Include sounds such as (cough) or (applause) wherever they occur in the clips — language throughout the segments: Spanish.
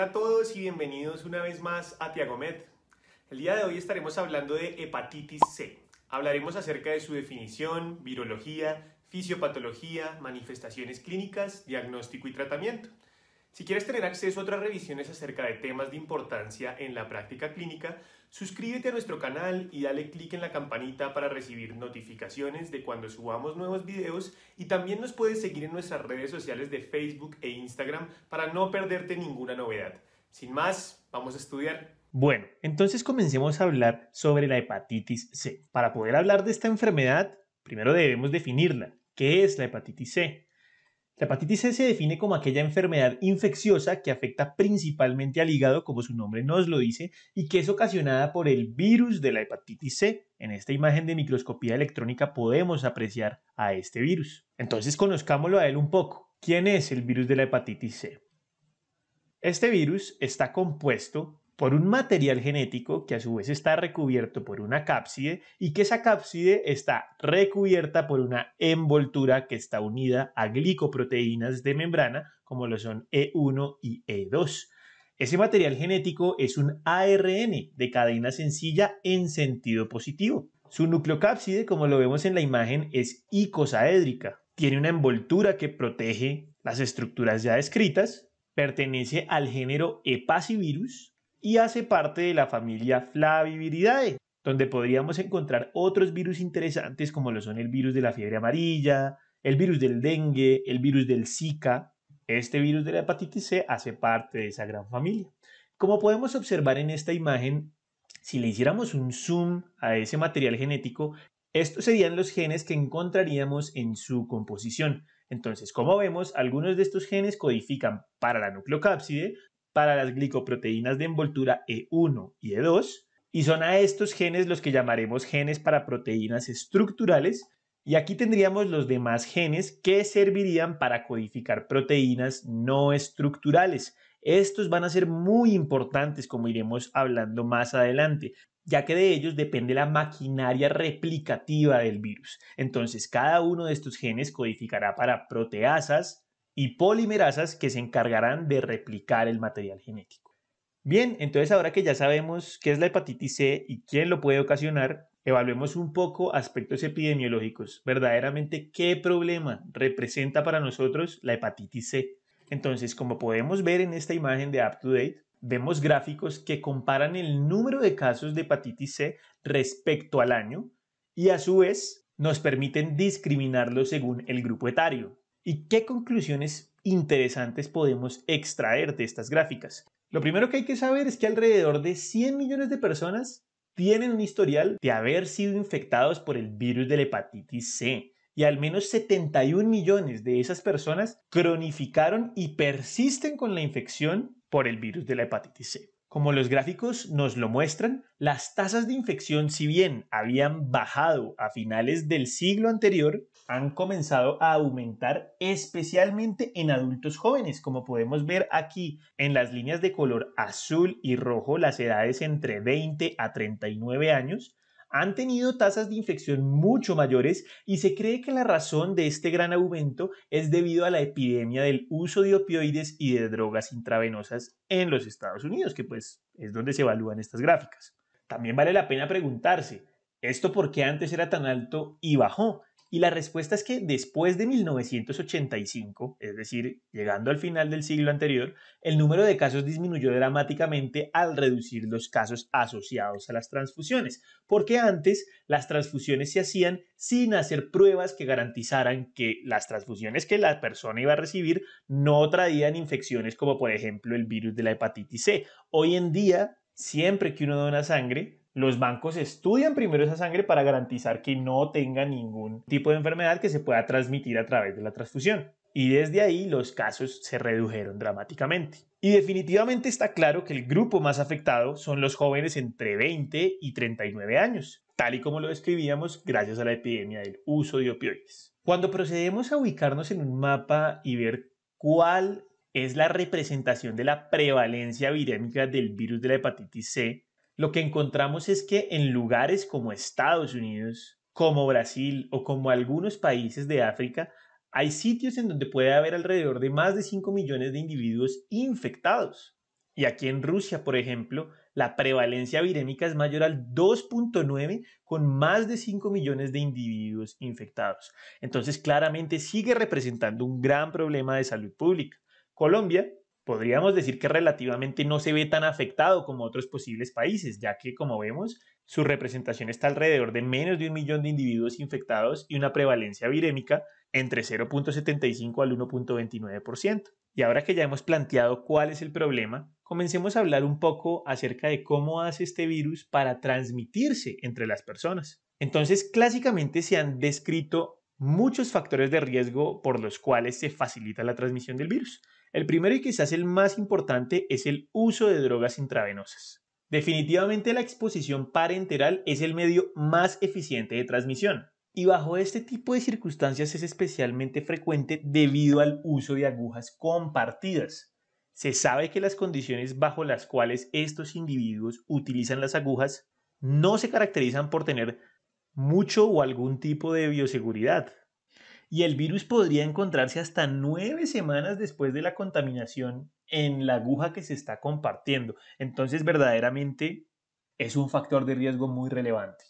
Hola a todos y bienvenidos una vez más a Tiagomet. El día de hoy estaremos hablando de hepatitis C. Hablaremos acerca de su definición, virología, fisiopatología, manifestaciones clínicas, diagnóstico y tratamiento. Si quieres tener acceso a otras revisiones acerca de temas de importancia en la práctica clínica, Suscríbete a nuestro canal y dale clic en la campanita para recibir notificaciones de cuando subamos nuevos videos y también nos puedes seguir en nuestras redes sociales de Facebook e Instagram para no perderte ninguna novedad. Sin más, vamos a estudiar. Bueno, entonces comencemos a hablar sobre la hepatitis C. Para poder hablar de esta enfermedad, primero debemos definirla. ¿Qué es la hepatitis C? La hepatitis C se define como aquella enfermedad infecciosa que afecta principalmente al hígado, como su nombre nos lo dice, y que es ocasionada por el virus de la hepatitis C. En esta imagen de microscopía electrónica podemos apreciar a este virus. Entonces conozcámoslo a él un poco. ¿Quién es el virus de la hepatitis C? Este virus está compuesto por un material genético que a su vez está recubierto por una cápside y que esa cápside está recubierta por una envoltura que está unida a glicoproteínas de membrana como lo son E1 y E2. Ese material genético es un ARN de cadena sencilla en sentido positivo. Su nucleocápside, como lo vemos en la imagen, es icosaédrica. Tiene una envoltura que protege las estructuras ya descritas, pertenece al género Epacivirus y hace parte de la familia Flaviviridae, donde podríamos encontrar otros virus interesantes como lo son el virus de la fiebre amarilla, el virus del dengue, el virus del Zika. Este virus de la hepatitis C hace parte de esa gran familia. Como podemos observar en esta imagen, si le hiciéramos un zoom a ese material genético, estos serían los genes que encontraríamos en su composición. Entonces, como vemos, algunos de estos genes codifican para la nucleocápside, para las glicoproteínas de envoltura E1 y E2, y son a estos genes los que llamaremos genes para proteínas estructurales, y aquí tendríamos los demás genes que servirían para codificar proteínas no estructurales. Estos van a ser muy importantes, como iremos hablando más adelante, ya que de ellos depende la maquinaria replicativa del virus. Entonces, cada uno de estos genes codificará para proteasas, y polimerasas que se encargarán de replicar el material genético. Bien, entonces ahora que ya sabemos qué es la hepatitis C y quién lo puede ocasionar, evaluemos un poco aspectos epidemiológicos. Verdaderamente, ¿qué problema representa para nosotros la hepatitis C? Entonces, como podemos ver en esta imagen de Up to Date, vemos gráficos que comparan el número de casos de hepatitis C respecto al año y a su vez nos permiten discriminarlo según el grupo etario. ¿Y qué conclusiones interesantes podemos extraer de estas gráficas? Lo primero que hay que saber es que alrededor de 100 millones de personas tienen un historial de haber sido infectados por el virus de la hepatitis C y al menos 71 millones de esas personas cronificaron y persisten con la infección por el virus de la hepatitis C. Como los gráficos nos lo muestran, las tasas de infección, si bien habían bajado a finales del siglo anterior, han comenzado a aumentar especialmente en adultos jóvenes, como podemos ver aquí en las líneas de color azul y rojo, las edades entre 20 a 39 años, han tenido tasas de infección mucho mayores y se cree que la razón de este gran aumento es debido a la epidemia del uso de opioides y de drogas intravenosas en los Estados Unidos, que pues es donde se evalúan estas gráficas. También vale la pena preguntarse, ¿esto por qué antes era tan alto y bajó? Y la respuesta es que después de 1985, es decir, llegando al final del siglo anterior, el número de casos disminuyó dramáticamente al reducir los casos asociados a las transfusiones, porque antes las transfusiones se hacían sin hacer pruebas que garantizaran que las transfusiones que la persona iba a recibir no traían infecciones como por ejemplo el virus de la hepatitis C. Hoy en día, siempre que uno dona sangre, los bancos estudian primero esa sangre para garantizar que no tenga ningún tipo de enfermedad que se pueda transmitir a través de la transfusión. Y desde ahí los casos se redujeron dramáticamente. Y definitivamente está claro que el grupo más afectado son los jóvenes entre 20 y 39 años, tal y como lo describíamos gracias a la epidemia del uso de opioides. Cuando procedemos a ubicarnos en un mapa y ver cuál es la representación de la prevalencia virémica del virus de la hepatitis C, lo que encontramos es que en lugares como Estados Unidos, como Brasil o como algunos países de África, hay sitios en donde puede haber alrededor de más de 5 millones de individuos infectados. Y aquí en Rusia, por ejemplo, la prevalencia virémica es mayor al 2.9 con más de 5 millones de individuos infectados. Entonces, claramente sigue representando un gran problema de salud pública. Colombia podríamos decir que relativamente no se ve tan afectado como otros posibles países, ya que, como vemos, su representación está alrededor de menos de un millón de individuos infectados y una prevalencia virémica entre 0.75 al 1.29%. Y ahora que ya hemos planteado cuál es el problema, comencemos a hablar un poco acerca de cómo hace este virus para transmitirse entre las personas. Entonces, clásicamente se han descrito muchos factores de riesgo por los cuales se facilita la transmisión del virus. El primero y quizás el más importante es el uso de drogas intravenosas. Definitivamente la exposición parenteral es el medio más eficiente de transmisión. Y bajo este tipo de circunstancias es especialmente frecuente debido al uso de agujas compartidas. Se sabe que las condiciones bajo las cuales estos individuos utilizan las agujas no se caracterizan por tener mucho o algún tipo de bioseguridad y el virus podría encontrarse hasta nueve semanas después de la contaminación en la aguja que se está compartiendo. Entonces, verdaderamente es un factor de riesgo muy relevante.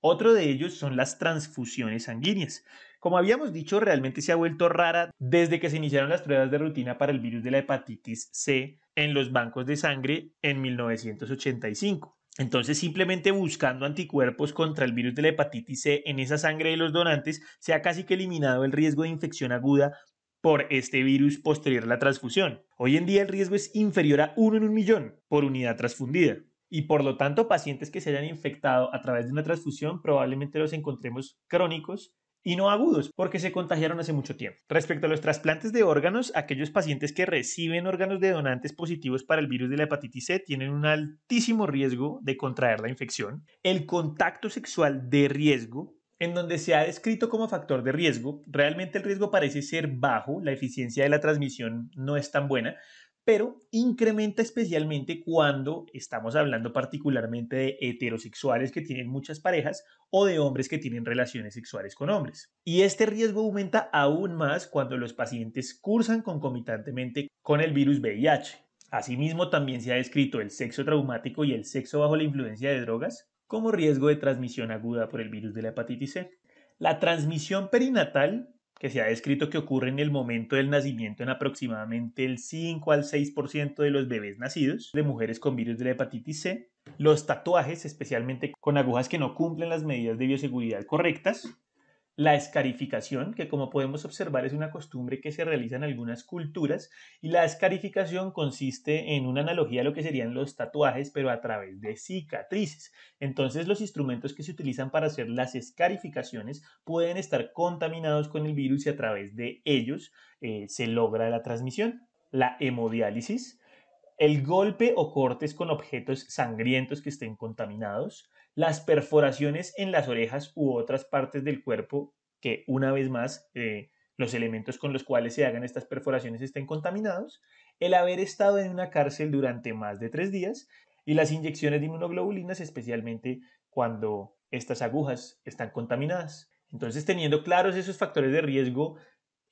Otro de ellos son las transfusiones sanguíneas. Como habíamos dicho, realmente se ha vuelto rara desde que se iniciaron las pruebas de rutina para el virus de la hepatitis C en los bancos de sangre en 1985. Entonces, simplemente buscando anticuerpos contra el virus de la hepatitis C en esa sangre de los donantes, se ha casi que eliminado el riesgo de infección aguda por este virus posterior a la transfusión. Hoy en día el riesgo es inferior a 1 en un millón por unidad transfundida. Y por lo tanto, pacientes que se hayan infectado a través de una transfusión probablemente los encontremos crónicos y no agudos porque se contagiaron hace mucho tiempo. Respecto a los trasplantes de órganos, aquellos pacientes que reciben órganos de donantes positivos para el virus de la hepatitis C tienen un altísimo riesgo de contraer la infección. El contacto sexual de riesgo en donde se ha descrito como factor de riesgo, realmente el riesgo parece ser bajo, la eficiencia de la transmisión no es tan buena, pero incrementa especialmente cuando estamos hablando particularmente de heterosexuales que tienen muchas parejas o de hombres que tienen relaciones sexuales con hombres. Y este riesgo aumenta aún más cuando los pacientes cursan concomitantemente con el virus VIH. Asimismo, también se ha descrito el sexo traumático y el sexo bajo la influencia de drogas como riesgo de transmisión aguda por el virus de la hepatitis C. La transmisión perinatal que se ha descrito que ocurre en el momento del nacimiento en aproximadamente el 5 al 6% de los bebés nacidos de mujeres con virus de la hepatitis C. Los tatuajes, especialmente con agujas que no cumplen las medidas de bioseguridad correctas, la escarificación, que como podemos observar es una costumbre que se realiza en algunas culturas, y la escarificación consiste en una analogía a lo que serían los tatuajes, pero a través de cicatrices. Entonces los instrumentos que se utilizan para hacer las escarificaciones pueden estar contaminados con el virus y a través de ellos eh, se logra la transmisión. La hemodiálisis, el golpe o cortes con objetos sangrientos que estén contaminados, las perforaciones en las orejas u otras partes del cuerpo que una vez más eh, los elementos con los cuales se hagan estas perforaciones estén contaminados, el haber estado en una cárcel durante más de tres días y las inyecciones de inmunoglobulinas, especialmente cuando estas agujas están contaminadas. Entonces, teniendo claros esos factores de riesgo,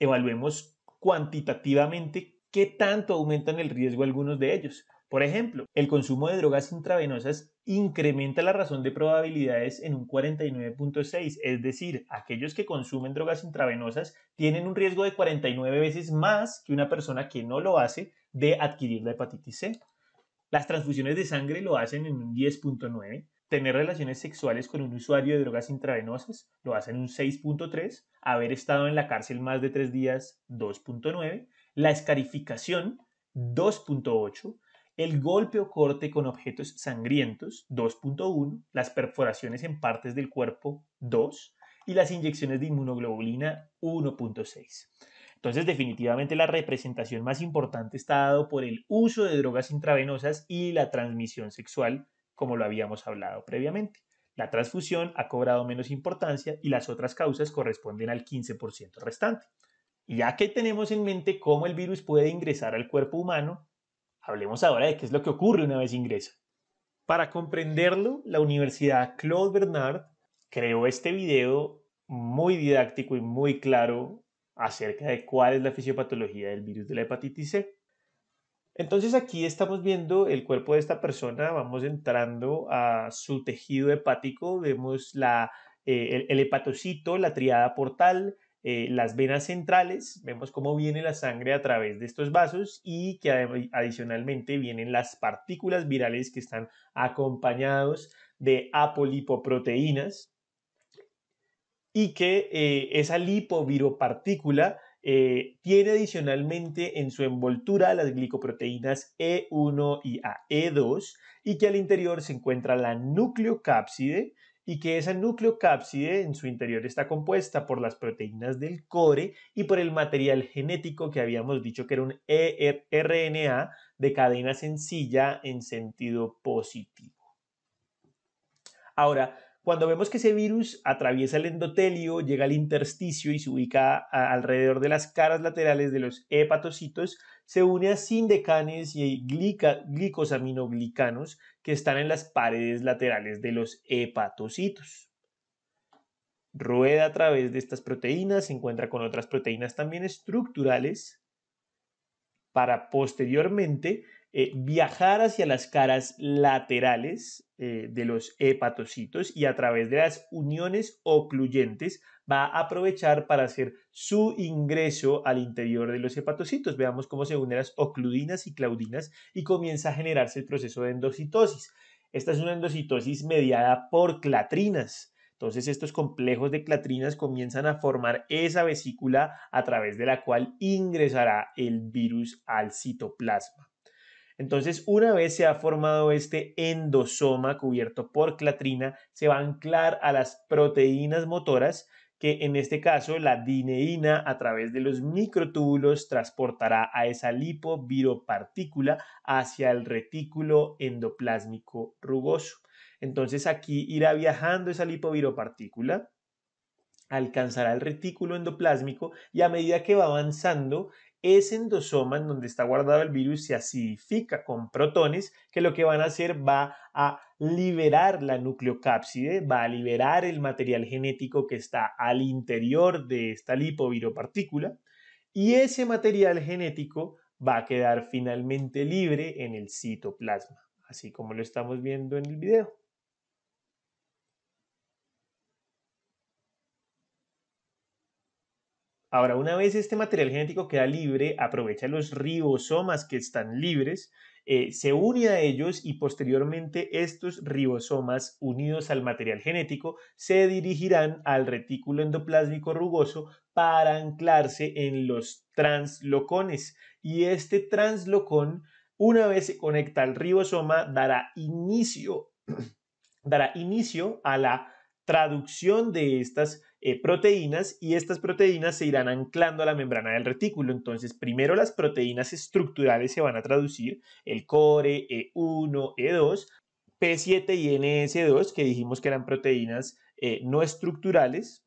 evaluemos cuantitativamente qué tanto aumentan el riesgo algunos de ellos. Por ejemplo, el consumo de drogas intravenosas incrementa la razón de probabilidades en un 49.6, es decir, aquellos que consumen drogas intravenosas tienen un riesgo de 49 veces más que una persona que no lo hace de adquirir la hepatitis C. Las transfusiones de sangre lo hacen en un 10.9, tener relaciones sexuales con un usuario de drogas intravenosas lo hacen en un 6.3, haber estado en la cárcel más de tres días 2.9, la escarificación 2.8, el golpe o corte con objetos sangrientos 2.1, las perforaciones en partes del cuerpo 2 y las inyecciones de inmunoglobulina 1.6. Entonces, definitivamente la representación más importante está dado por el uso de drogas intravenosas y la transmisión sexual, como lo habíamos hablado previamente. La transfusión ha cobrado menos importancia y las otras causas corresponden al 15% restante. ya que tenemos en mente cómo el virus puede ingresar al cuerpo humano, Hablemos ahora de qué es lo que ocurre una vez ingresa. Para comprenderlo, la Universidad Claude Bernard creó este video muy didáctico y muy claro acerca de cuál es la fisiopatología del virus de la hepatitis C. Entonces aquí estamos viendo el cuerpo de esta persona, vamos entrando a su tejido hepático, vemos eh, el, el hepatocito, la triada portal, eh, las venas centrales, vemos cómo viene la sangre a través de estos vasos y que adicionalmente vienen las partículas virales que están acompañados de apolipoproteínas y que eh, esa lipoviropartícula eh, tiene adicionalmente en su envoltura las glicoproteínas E1 y AE2 y que al interior se encuentra la nucleocápside y que esa nucleocápside en su interior está compuesta por las proteínas del core y por el material genético que habíamos dicho que era un e RNA de cadena sencilla en sentido positivo. Ahora, cuando vemos que ese virus atraviesa el endotelio, llega al intersticio y se ubica alrededor de las caras laterales de los hepatocitos, se une a sindecanes y glicosaminoglicanos que están en las paredes laterales de los hepatocitos. Rueda a través de estas proteínas, se encuentra con otras proteínas también estructurales para posteriormente eh, viajar hacia las caras laterales eh, de los hepatocitos y a través de las uniones ocluyentes va a aprovechar para hacer su ingreso al interior de los hepatocitos. Veamos cómo se unen las ocludinas y claudinas y comienza a generarse el proceso de endocitosis. Esta es una endocitosis mediada por clatrinas. Entonces estos complejos de clatrinas comienzan a formar esa vesícula a través de la cual ingresará el virus al citoplasma. Entonces, una vez se ha formado este endosoma cubierto por clatrina, se va a anclar a las proteínas motoras que en este caso la dineína a través de los microtúbulos transportará a esa lipoviropartícula hacia el retículo endoplásmico rugoso. Entonces aquí irá viajando esa lipoviropartícula, alcanzará el retículo endoplásmico y a medida que va avanzando, ese endosoma en donde está guardado el virus se acidifica con protones que lo que van a hacer va a liberar la nucleocápside, va a liberar el material genético que está al interior de esta lipoviropartícula y ese material genético va a quedar finalmente libre en el citoplasma, así como lo estamos viendo en el video. Ahora, una vez este material genético queda libre, aprovecha los ribosomas que están libres, eh, se une a ellos y posteriormente estos ribosomas unidos al material genético se dirigirán al retículo endoplásmico rugoso para anclarse en los translocones. Y este translocón, una vez se conecta al ribosoma, dará inicio, (clears throat) dará inicio a la traducción de estas eh, proteínas y estas proteínas se irán anclando a la membrana del retículo. Entonces, primero las proteínas estructurales se van a traducir, el core, E1, E2, P7 y NS2, que dijimos que eran proteínas eh, no estructurales,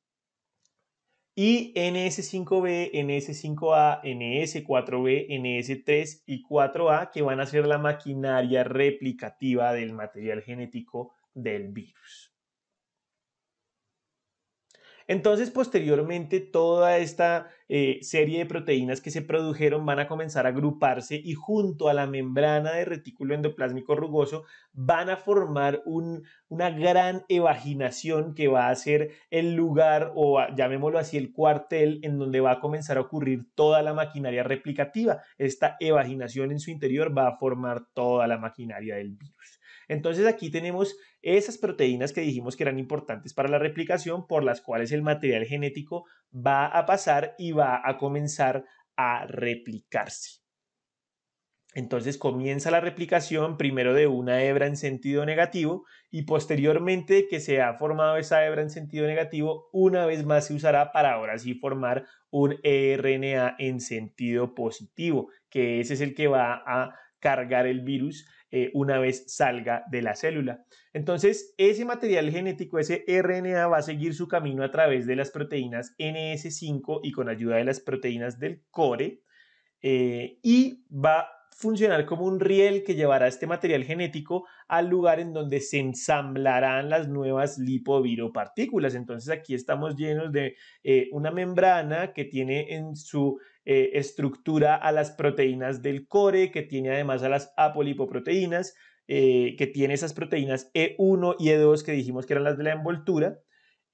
y NS5B, NS5A, NS4B, NS3 y 4A, que van a ser la maquinaria replicativa del material genético del virus. Entonces, posteriormente, toda esta eh, serie de proteínas que se produjeron van a comenzar a agruparse y junto a la membrana de retículo endoplásmico rugoso van a formar una gran evaginación que va a ser el lugar o llamémoslo así el cuartel en donde va a comenzar a ocurrir toda la maquinaria replicativa. Esta evaginación en su interior va a formar toda la maquinaria del virus. Entonces aquí tenemos esas proteínas que dijimos que eran importantes para la replicación, por las cuales el material genético va a pasar y va a comenzar a replicarse. Entonces comienza la replicación primero de una hebra en sentido negativo y posteriormente que se ha formado esa hebra en sentido negativo, una vez más se usará para ahora sí formar un e RNA en sentido positivo, que ese es el que va a cargar el virus eh, una vez salga de la célula. Entonces, ese material genético, ese RNA, va a seguir su camino a través de las proteínas NS5 y con ayuda de las proteínas del core eh, y va a funcionar como un riel que llevará este material genético al lugar en donde se ensamblarán las nuevas lipoviropartículas. Entonces aquí estamos llenos de eh, una membrana que tiene en su eh, estructura a las proteínas del core, que tiene además a las apolipoproteínas, eh, que tiene esas proteínas E1 y E2 que dijimos que eran las de la envoltura,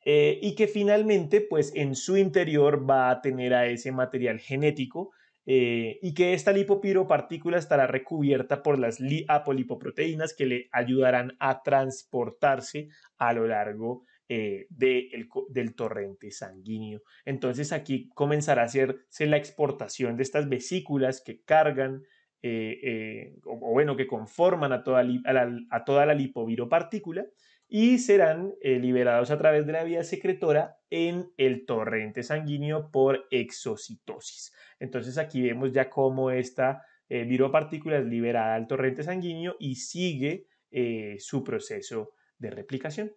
eh, y que finalmente, pues en su interior va a tener a ese material genético y que esta lipopiropartícula estará recubierta por las apolipoproteínas que le ayudarán a transportarse a lo largo eh, del torrente sanguíneo. Entonces aquí comenzará a hacerse la exportación de estas vesículas que cargan eh, eh, o, bueno, que conforman a toda, la, lipoviropartícula y serán liberados a través de la vía secretora en el torrente sanguíneo por exocitosis. Entonces aquí vemos ya cómo esta viropartícula es liberada al torrente sanguíneo y sigue su proceso de replicación.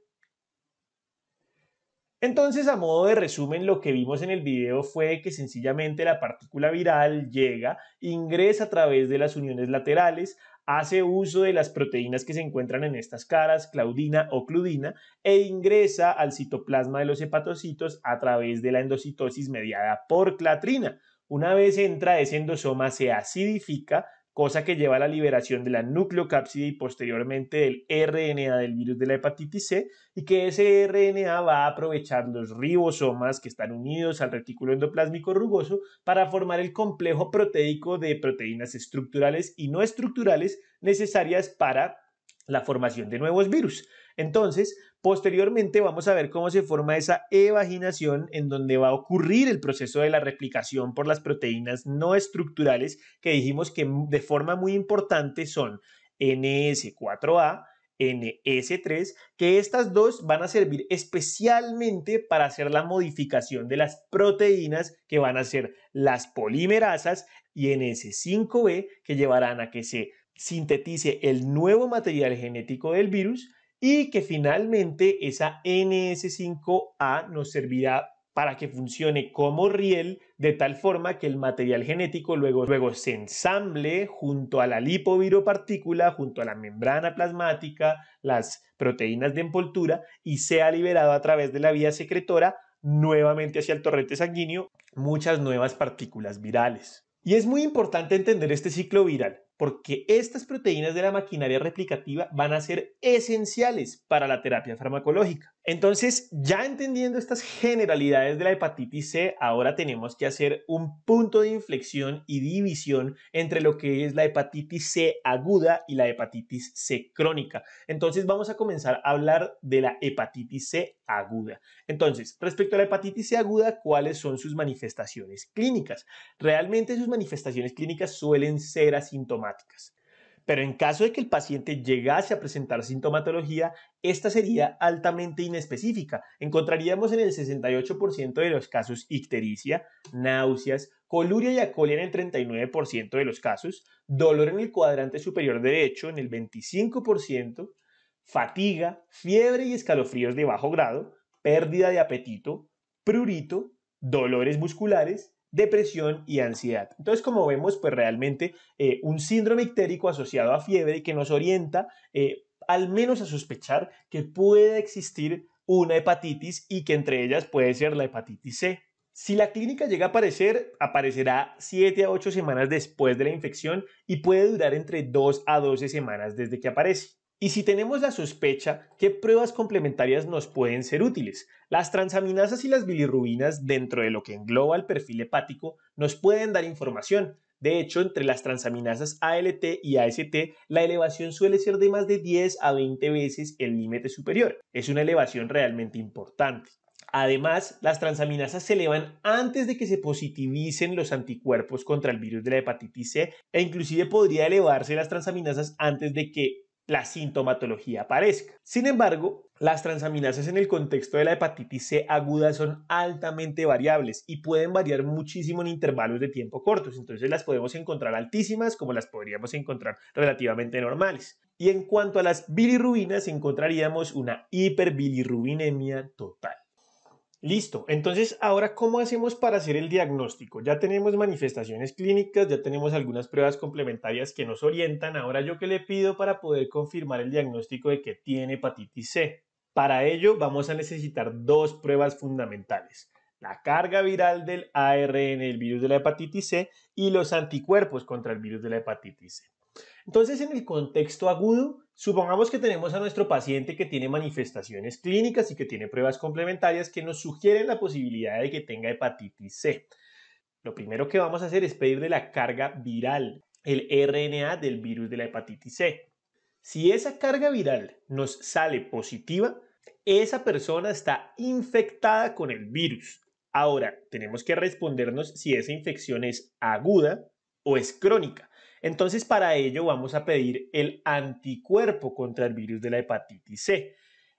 Entonces, a modo de resumen, lo que vimos en el video fue que sencillamente la partícula viral llega, ingresa a través de las uniones laterales, hace uso de las proteínas que se encuentran en estas caras, claudina o cludina, e ingresa al citoplasma de los hepatocitos a través de la endocitosis mediada por clatrina. Una vez entra ese endosoma se acidifica cosa que lleva a la liberación de la nucleocápside y posteriormente del RNA del virus de la hepatitis C y que ese RNA va a aprovechar los ribosomas que están unidos al retículo endoplásmico rugoso para formar el complejo proteico de proteínas estructurales y no estructurales necesarias para la formación de nuevos virus. Entonces, Posteriormente vamos a ver cómo se forma esa evaginación en donde va a ocurrir el proceso de la replicación por las proteínas no estructurales que dijimos que de forma muy importante son NS4A, NS3, que estas dos van a servir especialmente para hacer la modificación de las proteínas que van a ser las polimerasas y NS5B que llevarán a que se sintetice el nuevo material genético del virus y que finalmente esa NS5A nos servirá para que funcione como riel de tal forma que el material genético luego, luego se ensamble junto a la lipoviropartícula, junto a la membrana plasmática, las proteínas de envoltura y sea liberado a través de la vía secretora nuevamente hacia el torrente sanguíneo muchas nuevas partículas virales. Y es muy importante entender este ciclo viral, porque estas proteínas de la maquinaria replicativa van a ser esenciales para la terapia farmacológica. Entonces, ya entendiendo estas generalidades de la hepatitis C, ahora tenemos que hacer un punto de inflexión y división entre lo que es la hepatitis C aguda y la hepatitis C crónica. Entonces, vamos a comenzar a hablar de la hepatitis C aguda. Entonces, respecto a la hepatitis C aguda, ¿cuáles son sus manifestaciones clínicas? Realmente sus manifestaciones clínicas suelen ser asintomáticas. Pero en caso de que el paciente llegase a presentar sintomatología, esta sería altamente inespecífica. Encontraríamos en el 68% de los casos ictericia, náuseas, coluria y acolia en el 39% de los casos, dolor en el cuadrante superior derecho en el 25%, fatiga, fiebre y escalofríos de bajo grado, pérdida de apetito, prurito, dolores musculares, depresión y ansiedad. Entonces, como vemos, pues realmente eh, un síndrome ictérico asociado a fiebre que nos orienta eh, al menos a sospechar que puede existir una hepatitis y que entre ellas puede ser la hepatitis C. Si la clínica llega a aparecer, aparecerá 7 a 8 semanas después de la infección y puede durar entre 2 a 12 semanas desde que aparece. Y si tenemos la sospecha, ¿qué pruebas complementarias nos pueden ser útiles? Las transaminasas y las bilirrubinas, dentro de lo que engloba el perfil hepático, nos pueden dar información. De hecho, entre las transaminasas ALT y AST, la elevación suele ser de más de 10 a 20 veces el límite superior. Es una elevación realmente importante. Además, las transaminasas se elevan antes de que se positivicen los anticuerpos contra el virus de la hepatitis C e inclusive podría elevarse las transaminasas antes de que la sintomatología aparezca. Sin embargo, las transaminasas en el contexto de la hepatitis C aguda son altamente variables y pueden variar muchísimo en intervalos de tiempo cortos, entonces las podemos encontrar altísimas como las podríamos encontrar relativamente normales. Y en cuanto a las bilirrubinas, encontraríamos una hiperbilirrubinemia total. Listo, entonces ahora ¿cómo hacemos para hacer el diagnóstico? Ya tenemos manifestaciones clínicas, ya tenemos algunas pruebas complementarias que nos orientan. Ahora yo qué le pido para poder confirmar el diagnóstico de que tiene hepatitis C. Para ello vamos a necesitar dos pruebas fundamentales. La carga viral del ARN el virus de la hepatitis C y los anticuerpos contra el virus de la hepatitis C. Entonces, en el contexto agudo, supongamos que tenemos a nuestro paciente que tiene manifestaciones clínicas y que tiene pruebas complementarias que nos sugieren la posibilidad de que tenga hepatitis C. Lo primero que vamos a hacer es pedirle la carga viral, el RNA del virus de la hepatitis C. Si esa carga viral nos sale positiva, esa persona está infectada con el virus. Ahora, tenemos que respondernos si esa infección es aguda o es crónica. Entonces, para ello vamos a pedir el anticuerpo contra el virus de la hepatitis C.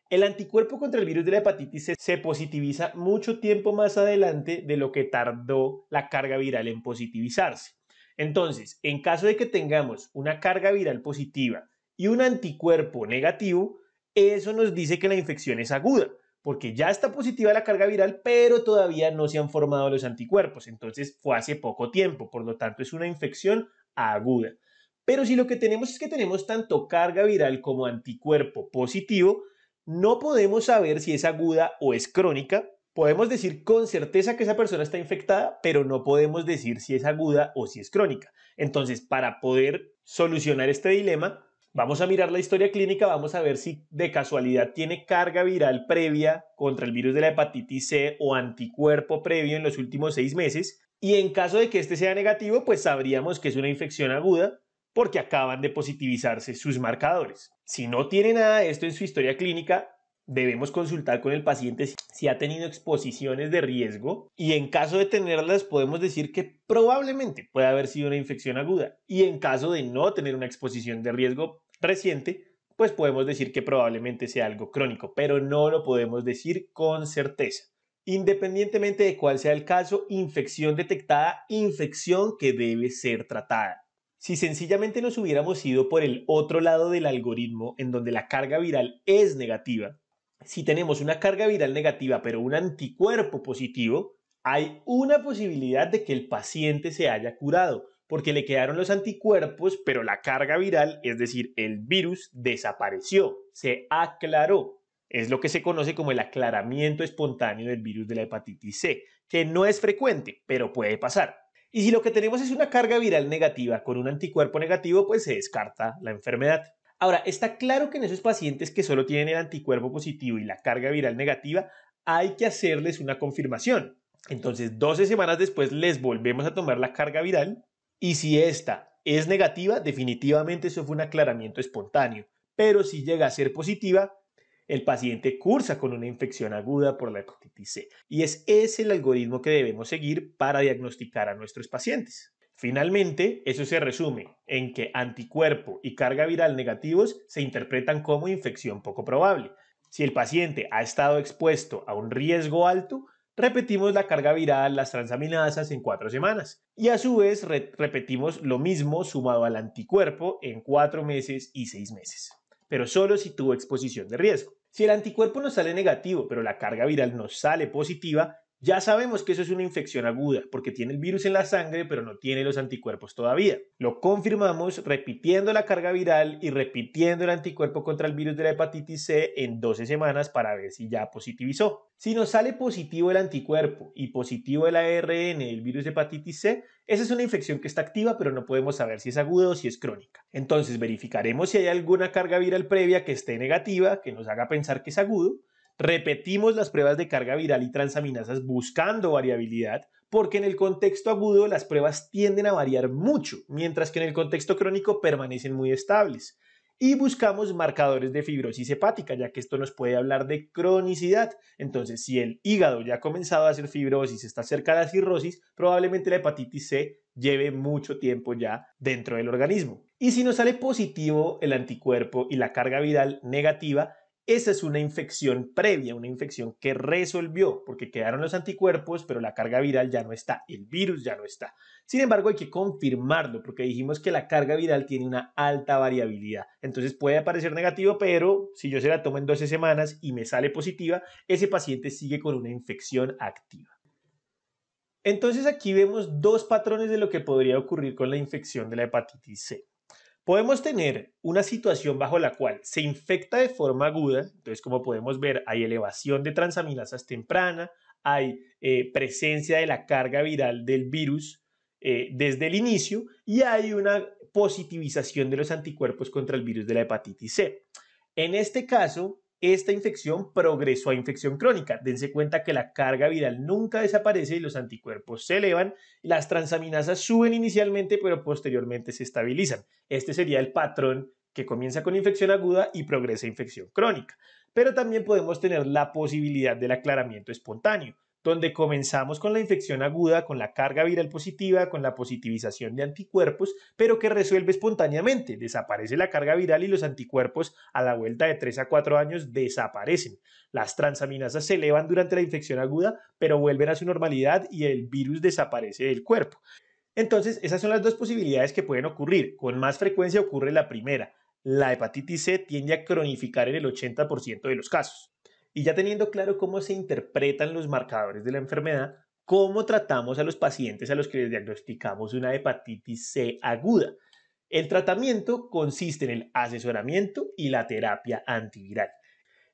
El anticuerpo contra el virus de la hepatitis C se positiviza mucho tiempo más adelante de lo que tardó la carga viral en positivizarse. Entonces, en caso de que tengamos una carga viral positiva y un anticuerpo negativo, eso nos dice que la infección es aguda, porque ya está positiva la carga viral, pero todavía no se han formado los anticuerpos. Entonces, fue hace poco tiempo, por lo tanto, es una infección aguda. Pero si lo que tenemos es que tenemos tanto carga viral como anticuerpo positivo, no podemos saber si es aguda o es crónica. Podemos decir con certeza que esa persona está infectada, pero no podemos decir si es aguda o si es crónica. Entonces, para poder solucionar este dilema, Vamos a mirar la historia clínica, vamos a ver si de casualidad tiene carga viral previa contra el virus de la hepatitis C o anticuerpo previo en los últimos seis meses. Y en caso de que este sea negativo, pues sabríamos que es una infección aguda porque acaban de positivizarse sus marcadores. Si no tiene nada de esto en su historia clínica, debemos consultar con el paciente si ha tenido exposiciones de riesgo y en caso de tenerlas podemos decir que probablemente puede haber sido una infección aguda y en caso de no tener una exposición de riesgo reciente, pues podemos decir que probablemente sea algo crónico, pero no lo podemos decir con certeza. Independientemente de cuál sea el caso, infección detectada, infección que debe ser tratada. Si sencillamente nos hubiéramos ido por el otro lado del algoritmo, en donde la carga viral es negativa, si tenemos una carga viral negativa pero un anticuerpo positivo, hay una posibilidad de que el paciente se haya curado, porque le quedaron los anticuerpos, pero la carga viral, es decir, el virus, desapareció, se aclaró. Es lo que se conoce como el aclaramiento espontáneo del virus de la hepatitis C, que no es frecuente, pero puede pasar. Y si lo que tenemos es una carga viral negativa con un anticuerpo negativo, pues se descarta la enfermedad. Ahora, está claro que en esos pacientes que solo tienen el anticuerpo positivo y la carga viral negativa, hay que hacerles una confirmación. Entonces, 12 semanas después les volvemos a tomar la carga viral y si esta es negativa, definitivamente eso fue un aclaramiento espontáneo. Pero si llega a ser positiva, el paciente cursa con una infección aguda por la hepatitis C. Y es ese el algoritmo que debemos seguir para diagnosticar a nuestros pacientes. Finalmente, eso se resume en que anticuerpo y carga viral negativos se interpretan como infección poco probable. Si el paciente ha estado expuesto a un riesgo alto, repetimos la carga viral, las transaminasas en cuatro semanas. Y a su vez repetimos lo mismo sumado al anticuerpo en cuatro meses y seis meses, pero solo si tuvo exposición de riesgo. Si el anticuerpo nos sale negativo, pero la carga viral nos sale positiva, ya sabemos que eso es una infección aguda, porque tiene el virus en la sangre, pero no tiene los anticuerpos todavía. Lo confirmamos repitiendo la carga viral y repitiendo el anticuerpo contra el virus de la hepatitis C en 12 semanas para ver si ya positivizó. Si nos sale positivo el anticuerpo y positivo el ARN del virus de hepatitis C, esa es una infección que está activa, pero no podemos saber si es aguda o si es crónica. Entonces verificaremos si hay alguna carga viral previa que esté negativa, que nos haga pensar que es agudo, Repetimos las pruebas de carga viral y transaminasas buscando variabilidad porque en el contexto agudo las pruebas tienden a variar mucho, mientras que en el contexto crónico permanecen muy estables. Y buscamos marcadores de fibrosis hepática, ya que esto nos puede hablar de cronicidad. Entonces, si el hígado ya ha comenzado a hacer fibrosis, está cerca de la cirrosis, probablemente la hepatitis C lleve mucho tiempo ya dentro del organismo. Y si nos sale positivo el anticuerpo y la carga viral negativa, esa es una infección previa, una infección que resolvió, porque quedaron los anticuerpos, pero la carga viral ya no está, el virus ya no está. Sin embargo, hay que confirmarlo, porque dijimos que la carga viral tiene una alta variabilidad. Entonces puede aparecer negativo, pero si yo se la tomo en 12 semanas y me sale positiva, ese paciente sigue con una infección activa. Entonces aquí vemos dos patrones de lo que podría ocurrir con la infección de la hepatitis C. Podemos tener una situación bajo la cual se infecta de forma aguda, entonces como podemos ver hay elevación de transaminasas temprana, hay eh, presencia de la carga viral del virus eh, desde el inicio y hay una positivización de los anticuerpos contra el virus de la hepatitis C. En este caso, esta infección progresó a infección crónica. Dense cuenta que la carga viral nunca desaparece y los anticuerpos se elevan. Las transaminasas suben inicialmente, pero posteriormente se estabilizan. Este sería el patrón que comienza con infección aguda y progresa a infección crónica. Pero también podemos tener la posibilidad del aclaramiento espontáneo donde comenzamos con la infección aguda, con la carga viral positiva, con la positivización de anticuerpos, pero que resuelve espontáneamente. Desaparece la carga viral y los anticuerpos a la vuelta de 3 a 4 años desaparecen. Las transaminasas se elevan durante la infección aguda, pero vuelven a su normalidad y el virus desaparece del cuerpo. Entonces, esas son las dos posibilidades que pueden ocurrir. Con más frecuencia ocurre la primera. La hepatitis C tiende a cronificar en el 80% de los casos. Y ya teniendo claro cómo se interpretan los marcadores de la enfermedad, cómo tratamos a los pacientes a los que les diagnosticamos una hepatitis C aguda. El tratamiento consiste en el asesoramiento y la terapia antiviral.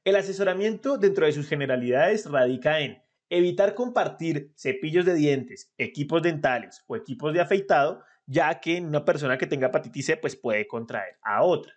El asesoramiento dentro de sus generalidades radica en evitar compartir cepillos de dientes, equipos dentales o equipos de afeitado, ya que una persona que tenga hepatitis C pues puede contraer a otra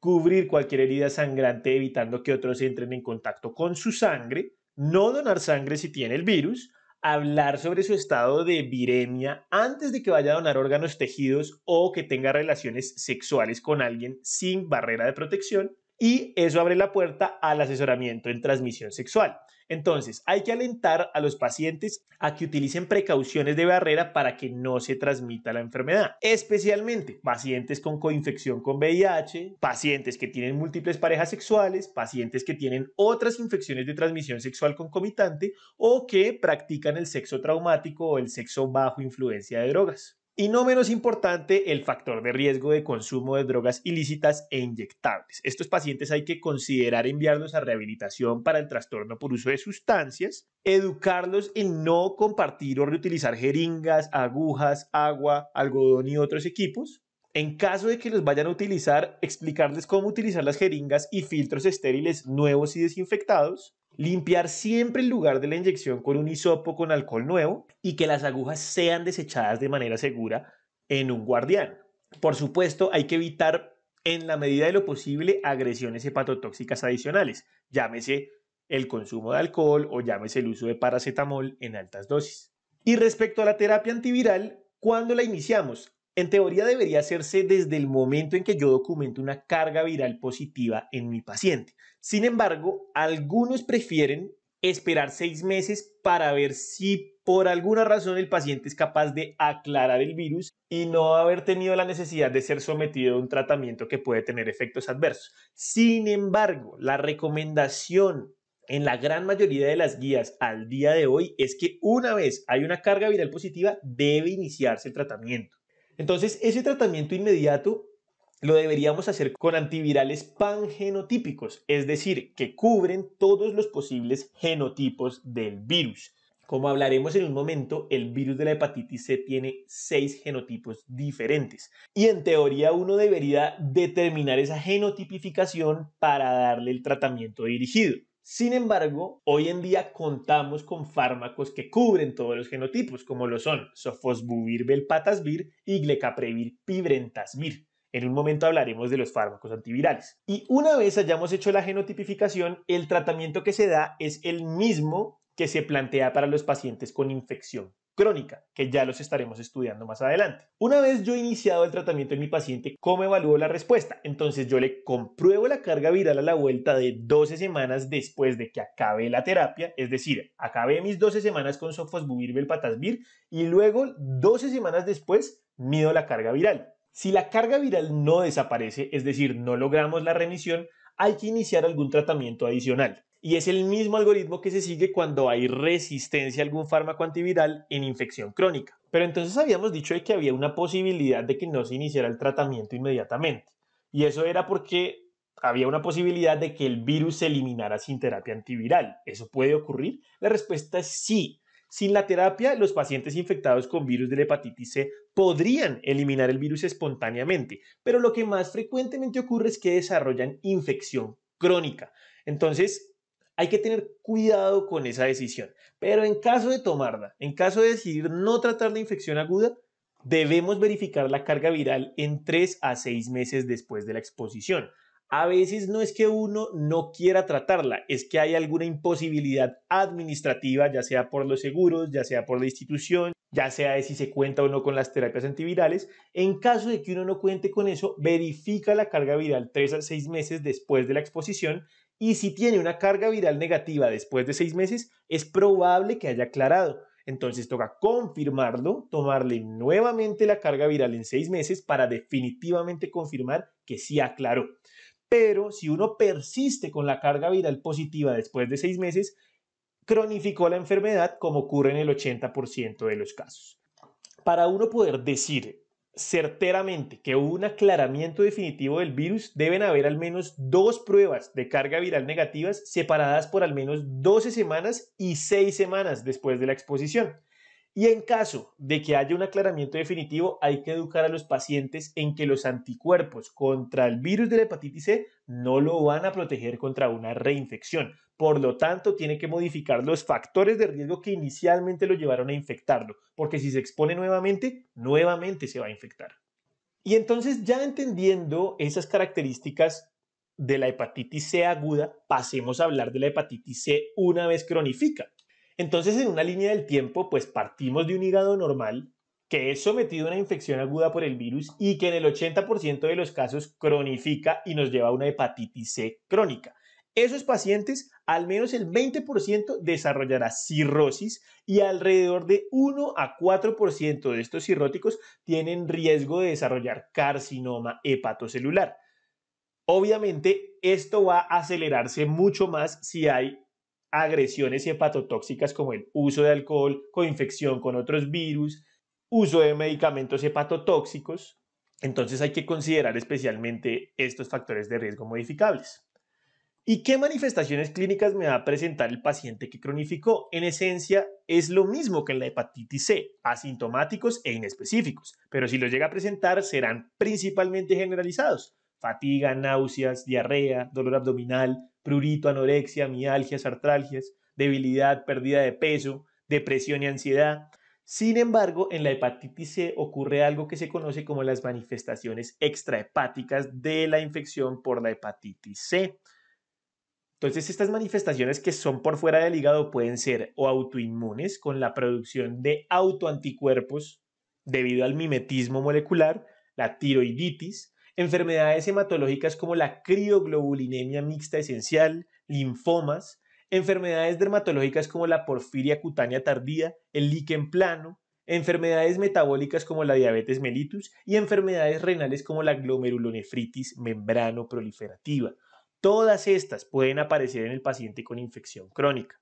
cubrir cualquier herida sangrante evitando que otros entren en contacto con su sangre, no donar sangre si tiene el virus, hablar sobre su estado de viremia antes de que vaya a donar órganos, tejidos o que tenga relaciones sexuales con alguien sin barrera de protección. Y eso abre la puerta al asesoramiento en transmisión sexual. Entonces, hay que alentar a los pacientes a que utilicen precauciones de barrera para que no se transmita la enfermedad, especialmente pacientes con coinfección con VIH, pacientes que tienen múltiples parejas sexuales, pacientes que tienen otras infecciones de transmisión sexual concomitante o que practican el sexo traumático o el sexo bajo influencia de drogas. Y no menos importante, el factor de riesgo de consumo de drogas ilícitas e inyectables. Estos pacientes hay que considerar enviarlos a rehabilitación para el trastorno por uso de sustancias, educarlos en no compartir o reutilizar jeringas, agujas, agua, algodón y otros equipos. En caso de que los vayan a utilizar, explicarles cómo utilizar las jeringas y filtros estériles nuevos y desinfectados limpiar siempre el lugar de la inyección con un hisopo con alcohol nuevo y que las agujas sean desechadas de manera segura en un guardián. Por supuesto, hay que evitar en la medida de lo posible agresiones hepatotóxicas adicionales, llámese el consumo de alcohol o llámese el uso de paracetamol en altas dosis. Y respecto a la terapia antiviral, ¿cuándo la iniciamos? En teoría debería hacerse desde el momento en que yo documento una carga viral positiva en mi paciente. Sin embargo, algunos prefieren esperar seis meses para ver si por alguna razón el paciente es capaz de aclarar el virus y no haber tenido la necesidad de ser sometido a un tratamiento que puede tener efectos adversos. Sin embargo, la recomendación en la gran mayoría de las guías al día de hoy es que una vez hay una carga viral positiva debe iniciarse el tratamiento. Entonces, ese tratamiento inmediato lo deberíamos hacer con antivirales pangenotípicos, es decir, que cubren todos los posibles genotipos del virus. Como hablaremos en un momento, el virus de la hepatitis C tiene seis genotipos diferentes. Y en teoría uno debería determinar esa genotipificación para darle el tratamiento dirigido. Sin embargo, hoy en día contamos con fármacos que cubren todos los genotipos, como lo son sofosbuvir, belpatasvir y glecaprevir, pibrentasvir. En un momento hablaremos de los fármacos antivirales. Y una vez hayamos hecho la genotipificación, el tratamiento que se da es el mismo que se plantea para los pacientes con infección crónica, que ya los estaremos estudiando más adelante. Una vez yo iniciado el tratamiento en mi paciente, ¿cómo evalúo la respuesta? Entonces yo le compruebo la carga viral a la vuelta de 12 semanas después de que acabe la terapia, es decir, acabé mis 12 semanas con sofosbuvir belpatasvir y luego 12 semanas después mido la carga viral. Si la carga viral no desaparece, es decir, no logramos la remisión, hay que iniciar algún tratamiento adicional y es el mismo algoritmo que se sigue cuando hay resistencia a algún fármaco antiviral en infección crónica. Pero entonces habíamos dicho que había una posibilidad de que no se iniciara el tratamiento inmediatamente. Y eso era porque había una posibilidad de que el virus se eliminara sin terapia antiviral. ¿Eso puede ocurrir? La respuesta es sí. Sin la terapia, los pacientes infectados con virus de la hepatitis C podrían eliminar el virus espontáneamente, pero lo que más frecuentemente ocurre es que desarrollan infección crónica. Entonces, hay que tener cuidado con esa decisión, pero en caso de tomarla, en caso de decidir no tratar la infección aguda, debemos verificar la carga viral en 3 a 6 meses después de la exposición. A veces no es que uno no quiera tratarla, es que hay alguna imposibilidad administrativa, ya sea por los seguros, ya sea por la institución, ya sea de si se cuenta o no con las terapias antivirales. En caso de que uno no cuente con eso, verifica la carga viral 3 a 6 meses después de la exposición y si tiene una carga viral negativa después de seis meses, es probable que haya aclarado. Entonces toca confirmarlo, tomarle nuevamente la carga viral en seis meses para definitivamente confirmar que sí aclaró. Pero si uno persiste con la carga viral positiva después de seis meses, cronificó la enfermedad como ocurre en el 80% de los casos. Para uno poder decir certeramente que hubo un aclaramiento definitivo del virus, deben haber al menos dos pruebas de carga viral negativas separadas por al menos 12 semanas y 6 semanas después de la exposición. Y en caso de que haya un aclaramiento definitivo, hay que educar a los pacientes en que los anticuerpos contra el virus de la hepatitis C no lo van a proteger contra una reinfección, por lo tanto, tiene que modificar los factores de riesgo que inicialmente lo llevaron a infectarlo, porque si se expone nuevamente, nuevamente se va a infectar. Y entonces, ya entendiendo esas características de la hepatitis C aguda, pasemos a hablar de la hepatitis C una vez cronifica. Entonces, en una línea del tiempo, pues partimos de un hígado normal que es sometido a una infección aguda por el virus y que en el 80% de los casos cronifica y nos lleva a una hepatitis C crónica. Esos pacientes, al menos el 20% desarrollará cirrosis y alrededor de 1 a 4% de estos cirróticos tienen riesgo de desarrollar carcinoma hepatocelular. Obviamente, esto va a acelerarse mucho más si hay agresiones hepatotóxicas como el uso de alcohol, coinfección con otros virus, uso de medicamentos hepatotóxicos. Entonces hay que considerar especialmente estos factores de riesgo modificables. ¿Y qué manifestaciones clínicas me va a presentar el paciente que cronificó? En esencia, es lo mismo que en la hepatitis C, asintomáticos e inespecíficos, pero si los llega a presentar serán principalmente generalizados. Fatiga, náuseas, diarrea, dolor abdominal, prurito, anorexia, mialgias, artralgias, debilidad, pérdida de peso, depresión y ansiedad. Sin embargo, en la hepatitis C ocurre algo que se conoce como las manifestaciones extrahepáticas de la infección por la hepatitis C entonces, estas manifestaciones que son por fuera del hígado pueden ser o autoinmunes con la producción de autoanticuerpos debido al mimetismo molecular, la tiroiditis, enfermedades hematológicas como la crioglobulinemia mixta esencial, linfomas, enfermedades dermatológicas como la porfiria cutánea tardía, el líquen plano, enfermedades metabólicas como la diabetes mellitus y enfermedades renales como la glomerulonefritis membrano proliferativa. Todas estas pueden aparecer en el paciente con infección crónica.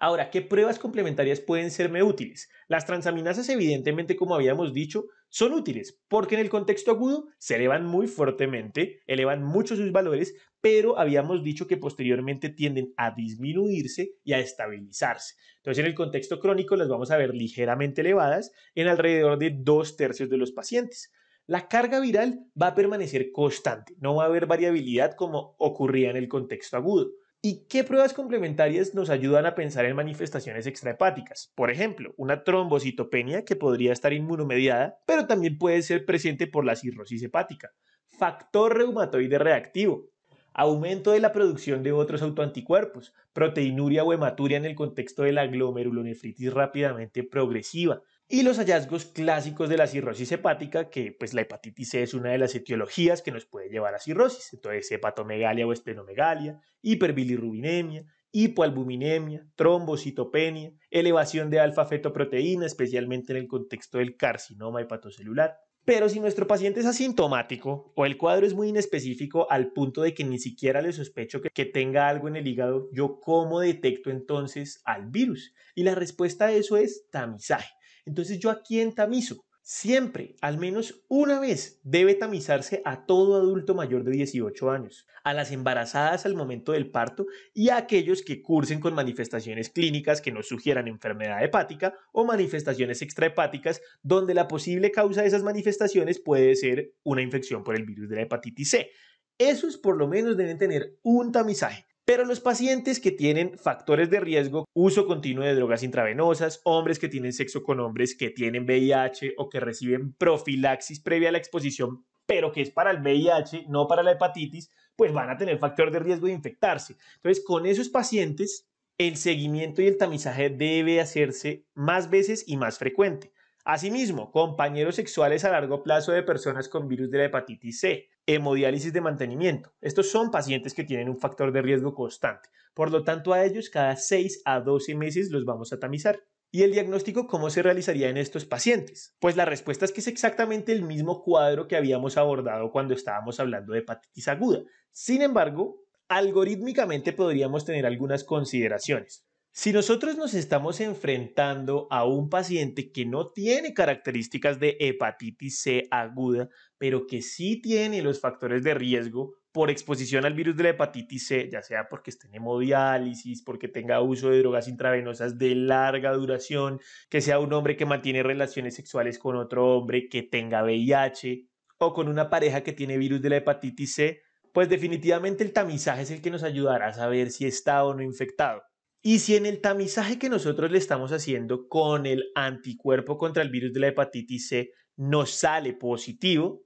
Ahora, ¿qué pruebas complementarias pueden serme útiles? Las transaminasas, evidentemente, como habíamos dicho, son útiles porque en el contexto agudo se elevan muy fuertemente, elevan mucho sus valores, pero habíamos dicho que posteriormente tienden a disminuirse y a estabilizarse. Entonces, en el contexto crónico las vamos a ver ligeramente elevadas en alrededor de dos tercios de los pacientes la carga viral va a permanecer constante, no va a haber variabilidad como ocurría en el contexto agudo. ¿Y qué pruebas complementarias nos ayudan a pensar en manifestaciones extrahepáticas? Por ejemplo, una trombocitopenia que podría estar inmunomediada, pero también puede ser presente por la cirrosis hepática. Factor reumatoide reactivo, aumento de la producción de otros autoanticuerpos, proteinuria o hematuria en el contexto de la glomerulonefritis rápidamente progresiva, y los hallazgos clásicos de la cirrosis hepática, que pues la hepatitis C es una de las etiologías que nos puede llevar a cirrosis, entonces hepatomegalia o estenomegalia, hiperbilirrubinemia, hipoalbuminemia, trombocitopenia, elevación de alfa-fetoproteína, especialmente en el contexto del carcinoma hepatocelular. Pero si nuestro paciente es asintomático o el cuadro es muy inespecífico al punto de que ni siquiera le sospecho que, que, tenga algo en el hígado, ¿yo cómo detecto entonces al virus? Y la respuesta a eso es tamizaje. Entonces, ¿yo aquí en tamizo? Siempre, al menos una vez, debe tamizarse a todo adulto mayor de 18 años, a las embarazadas al momento del parto y a aquellos que cursen con manifestaciones clínicas que nos sugieran enfermedad hepática o manifestaciones extrahepáticas donde la posible causa de esas manifestaciones puede ser una infección por el virus de la hepatitis C. Esos por lo menos deben tener un tamizaje. Pero los pacientes que tienen factores de riesgo, uso continuo de drogas intravenosas, hombres que tienen sexo con hombres que tienen VIH o que reciben profilaxis previa a la exposición, pero que es para el VIH, no para la hepatitis, pues van a tener factor de riesgo de infectarse. Entonces, con esos pacientes, el seguimiento y el tamizaje debe hacerse más veces y más frecuente. Asimismo, compañeros sexuales a largo plazo de personas con virus de la hepatitis C, hemodiálisis de mantenimiento. Estos son pacientes que tienen un factor de riesgo constante. Por lo tanto, a ellos cada 6 a 12 meses los vamos a tamizar. ¿Y el diagnóstico cómo se realizaría en estos pacientes? Pues la respuesta es que es exactamente el mismo cuadro que habíamos abordado cuando estábamos hablando de hepatitis aguda. Sin embargo, algorítmicamente podríamos tener algunas consideraciones. Si nosotros nos estamos enfrentando a un paciente que no tiene características de hepatitis C aguda, pero que sí tiene los factores de riesgo por exposición al virus de la hepatitis C, ya sea porque esté en hemodiálisis, porque tenga uso de drogas intravenosas de larga duración, que sea un hombre que mantiene relaciones sexuales con otro hombre, que tenga VIH o con una pareja que tiene virus de la hepatitis C, pues definitivamente el tamizaje es el que nos ayudará a saber si está o no infectado. Y si en el tamizaje que nosotros le estamos haciendo con el anticuerpo contra el virus de la hepatitis C nos sale positivo,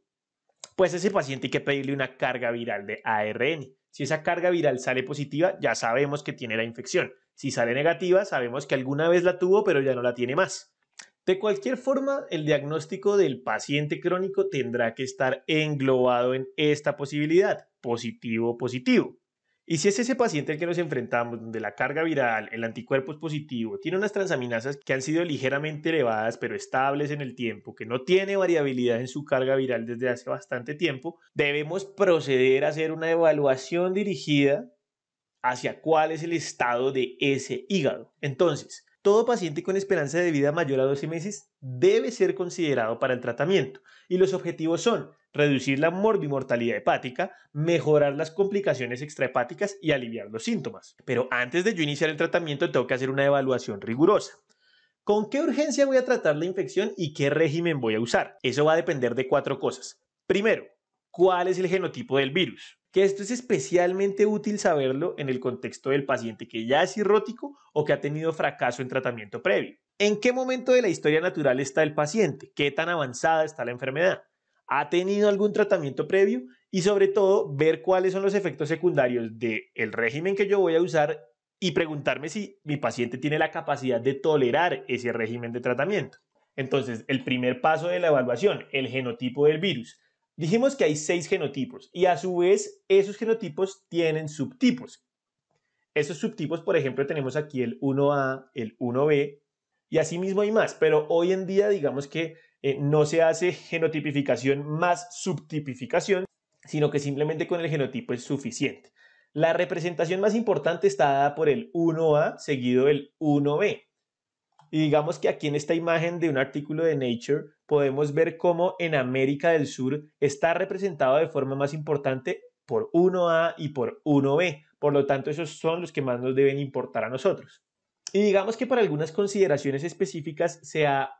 pues ese paciente hay que pedirle una carga viral de ARN. Si esa carga viral sale positiva, ya sabemos que tiene la infección. Si sale negativa, sabemos que alguna vez la tuvo, pero ya no la tiene más. De cualquier forma, el diagnóstico del paciente crónico tendrá que estar englobado en esta posibilidad, positivo, positivo. Y si es ese paciente al que nos enfrentamos, donde la carga viral, el anticuerpo es positivo, tiene unas transaminasas que han sido ligeramente elevadas pero estables en el tiempo, que no tiene variabilidad en su carga viral desde hace bastante tiempo, debemos proceder a hacer una evaluación dirigida hacia cuál es el estado de ese hígado. Entonces, todo paciente con esperanza de vida mayor a 12 meses debe ser considerado para el tratamiento y los objetivos son reducir la morbimortalidad hepática, mejorar las complicaciones extrahepáticas y aliviar los síntomas. Pero antes de yo iniciar el tratamiento tengo que hacer una evaluación rigurosa. ¿Con qué urgencia voy a tratar la infección y qué régimen voy a usar? Eso va a depender de cuatro cosas. Primero, ¿cuál es el genotipo del virus? que esto es especialmente útil saberlo en el contexto del paciente que ya es cirrótico o que ha tenido fracaso en tratamiento previo. ¿En qué momento de la historia natural está el paciente? ¿Qué tan avanzada está la enfermedad? ¿Ha tenido algún tratamiento previo? Y sobre todo, ver cuáles son los efectos secundarios del régimen que yo voy a usar y preguntarme si mi paciente tiene la capacidad de tolerar ese régimen de tratamiento. Entonces, el primer paso de la evaluación, el genotipo del virus. Dijimos que hay seis genotipos y a su vez esos genotipos tienen subtipos. Esos subtipos, por ejemplo, tenemos aquí el 1A, el 1B y asimismo hay más, pero hoy en día digamos que eh, no se hace genotipificación más subtipificación, sino que simplemente con el genotipo es suficiente. La representación más importante está dada por el 1A seguido del 1B. Y digamos que aquí en esta imagen de un artículo de Nature podemos ver cómo en América del Sur está representado de forma más importante por 1A y por 1B. Por lo tanto, esos son los que más nos deben importar a nosotros. Y digamos que para algunas consideraciones específicas se ha